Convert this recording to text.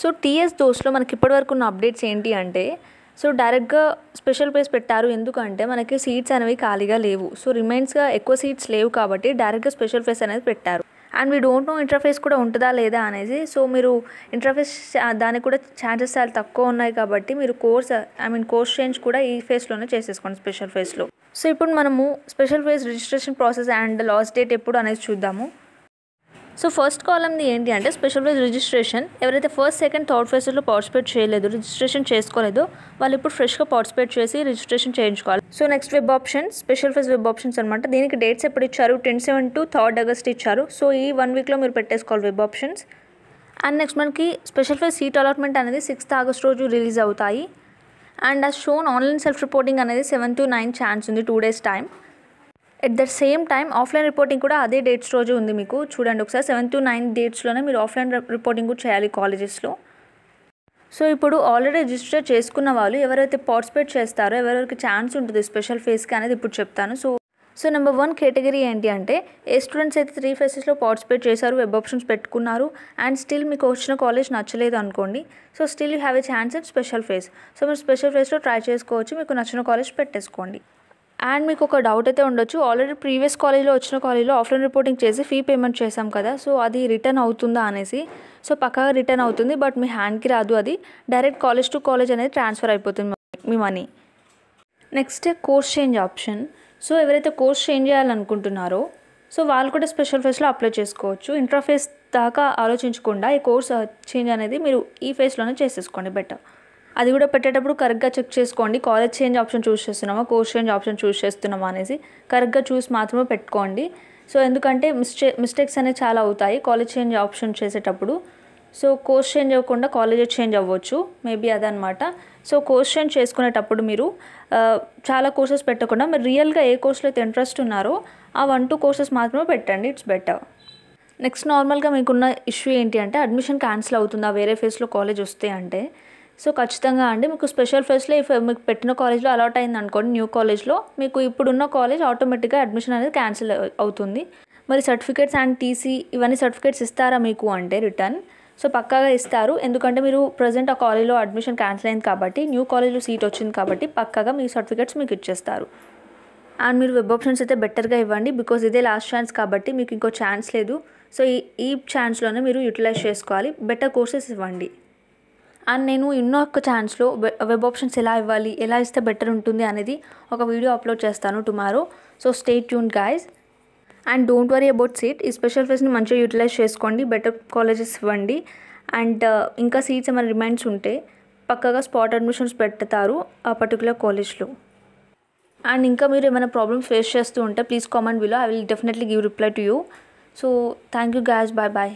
so TS దోస్లో మనకి ఇప్పటివరకు ఉన్న అప్డేట్స్ ఏంటి అంటే సో డైరెక్ట్గా స్పెషల్ ప్లేస్ పెట్టారు ఎందుకంటే మనకి సీట్స్ అనేవి ఖాళీగా లేవు సో రిమైన్స్గా ఎక్కువ సీట్స్ లేవు కాబట్టి డైరెక్ట్గా స్పెషల్ ప్లేస్ అనేది పెట్టారు and we don't know interface కూడా ఉంటుందా లేదా అనేది సో మీరు ఇంటర్ఫేస్ దానికి కూడా ఛాన్సెస్ చాలా తక్కువ ఉన్నాయి కాబట్టి మీరు course I mean course change కూడా ఈ ఫేస్లోనే చేసేసుకోండి స్పెషల్ ఫేస్లో సో ఇప్పుడు మనము special phase registration process and last date ఎప్పుడు అనేది చూద్దాము సో ఫస్ట్ కాలంది ఏంటి అంటే స్పెషల్ ప్రైజ్ రిజిస్ట్రేషన్ ఎవరైతే ఫస్ట్ సెకండ్ థర్డ్ ఫేజ్లో పార్టిసిపేట్ చేయలేదు రిజిస్ట్రేషన్ చేసుకోలేదు వాళ్ళు ఇప్పుడు ఫ్రెష్గా పార్టిసిపేట్ చేసి రిజిస్ట్రేషన్ చేయించుకోవాలి so next web option special phase web options అనమాట దీనికి డేట్స్ ఎప్పుడు ఇచ్చారు ten seven to third August ఇచ్చారు సో ఈ వన్ వీక్లో మీరు పెట్టేసుకోవాలి వెబ్ ఆప్షన్స్ అండ్ నెక్స్ట్ మనకి స్పెషల్ ఫేజ్ సీట్ అలాట్మెంట్ అనేది సిక్స్త్ ఆగస్ట్ రోజు రిలీజ్ అవుతాయి అండ్ ఆ షోన్ ఆన్లైన్ సెల్ఫ్ రిపోర్టింగ్ అనేది సెవెన్ టు నైన్ ఛాన్స్ ఉంది two days time at the same time offline reporting కూడా అదే డేట్స్ రోజు ఉంది మీకు చూడండి ఒకసారి సెవెన్ టు నైన్ డేట్స్లోనే మీరు ఆఫ్లైన్ రిపోర్టింగ్ కూడా చేయాలి కాలేజెస్లో సో ఇప్పుడు ఆల్రెడీ రిజిస్టర్ చేసుకున్న వాళ్ళు ఎవరైతే పార్టిసిపేట్ చేస్తారో ఎవరెవరికి ఛాన్స్ ఉంటుంది స్పెషల్ ఫేస్కి అనేది ఇప్పుడు చెప్తాను so so number one category ఏంటి అంటే ఏ స్టూడెంట్స్ అయితే త్రీ ఫేసెస్లో పార్టిసిపేట్ చేశారు వెబ్ ఆప్షన్స్ పెట్టుకున్నారు అండ్ స్టిల్ మీకు వచ్చిన కాలేజ్ నచ్చలేదు అనుకోండి so still you have a chance in special phase so మీరు స్పెషల్ ఫేస్లో ట్రై చేసుకోవచ్చు మీకు నచ్చిన కాలేజ్ పెట్టేసుకోండి అండ్ మీకు ఒక డౌట్ అయితే ఉండొచ్చు ఆల్రెడీ ప్రీవియస్ కాలేజీలో వచ్చిన కాలేజీలో ఆఫ్లైన్ రిపోర్టింగ్ చేసి ఫీ పేమెంట్ చేసాం కదా సో అది రిటర్న్ అవుతుందా అనేసి సో పక్కగా రిటర్న్ అవుతుంది బట్ మీ హ్యాండ్కి రాదు అది డైరెక్ట్ కాలేజ్ టు కాలేజ్ అనేది ట్రాన్స్ఫర్ అయిపోతుంది మీ money next course change option so ఎవరైతే కోర్స్ చేంజ్ చేయాలనుకుంటున్నారో సో వాళ్ళు కూడా స్పెషల్ ఫేస్లో అప్లై చేసుకోవచ్చు ఇంట్రా ఫేస్ దాకా ఆలోచించకుండా ఈ కోర్స్ చేంజ్ uh, అనేది మీరు ఈ ఫేస్లోనే చేసేసుకోండి బెటర్ అది కూడా పెట్టేటప్పుడు కరెక్ట్గా చెక్ చేసుకోండి కాలేజ్ చేంజ్ ఆప్షన్ చూస్ చేస్తున్నామా కోర్స్ చేంజ్ ఆప్షన్ చూస్ చేస్తున్నామా అనేసి కరెక్ట్గా చూసి మాత్రమే పెట్టుకోండి సో ఎందుకంటే మిస్టే మిస్టేక్స్ అనేవి చాలా అవుతాయి కాలేజ్ చేంజ్ ఆప్షన్ చేసేటప్పుడు సో కోర్స్ చేంజ్ అవ్వకుండా కాలేజ్ చేంజ్ అవ్వచ్చు మేబీ అదనమాట సో కోర్స్ చేంజ్ చేసుకునేటప్పుడు మీరు చాలా కోర్సెస్ పెట్టకుండా మీరు రియల్గా ఏ కోర్సులో అయితే ఇంట్రెస్ట్ ఉన్నారో ఆ వన్ టూ కోర్సెస్ మాత్రమే పెట్టండి ఇట్స్ బెటర్ నెక్స్ట్ నార్మల్గా మీకున్న ఇష్యూ ఏంటి అంటే అడ్మిషన్ క్యాన్సిల్ అవుతుందా వేరే ఫేస్లో కాలేజ్ వస్తే అంటే సో ఖచ్చితంగా అండి మీకు స్పెషల్ ఫెస్ట్లో ఇఫ్ మీకు పెట్టిన కాలేజ్లో అలాట్ అయింది అనుకోండి న్యూ కాలేజ్లో మీకు ఇప్పుడున్న కాలేజ్ ఆటోమేటిక్గా అడ్మిషన్ అనేది క్యాన్సిల్ అవుతుంది మరి సర్టిఫికేట్స్ అండ్ టీసీ ఇవన్నీ సర్టిఫికేట్స్ ఇస్తారా మీకు అంటే రిటర్న్ సో పక్కాగా ఇస్తారు ఎందుకంటే మీరు ప్రజెంట్ ఆ కాలేజ్లో అడ్మిషన్ క్యాన్సిల్ అయింది కాబట్టి న్యూ కాలేజ్లో సీట్ వచ్చింది కాబట్టి పక్కాగా మీ సర్టిఫికేట్స్ మీకు ఇచ్చేస్తారు అండ్ మీరు వెబ్ ఆప్షన్స్ అయితే బెటర్గా ఇవ్వండి బికాజ్ ఇదే లాస్ట్ ఛాన్స్ కాబట్టి మీకు ఇంకో ఛాన్స్ లేదు సో ఈ ఈ ఛాన్స్లోనే మీరు యూటిలైజ్ చేసుకోవాలి బెటర్ కోర్సెస్ ఇవ్వండి అండ్ నేను ఎన్నో ఒక్క ఛాన్స్లో వెబ్ ఆప్షన్స్ ఎలా ఇవ్వాలి ఎలా ఇస్తే బెటర్ ఉంటుంది అనేది ఒక వీడియో అప్లోడ్ చేస్తాను tomorrow so stay tune guys and don't worry about seat ఈ స్పెషల్ ఫేస్ని మంచిగా యూటిలైజ్ చేసుకోండి బెటర్ కాలేజెస్ ఇవ్వండి అండ్ uh, ఇంకా సీట్స్ ఏమైనా రిమైండ్స్ ఉంటే పక్కగా స్పాట్ అడ్మిషన్స్ పెడతారు ఆ పర్టికులర్ కాలేజ్లో అండ్ ఇంకా మీరు ఏమైనా ప్రాబ్లమ్స్ ఫేస్ చేస్తూ ఉంటే please comment below I will definitely give reply to you so thank you guys bye bye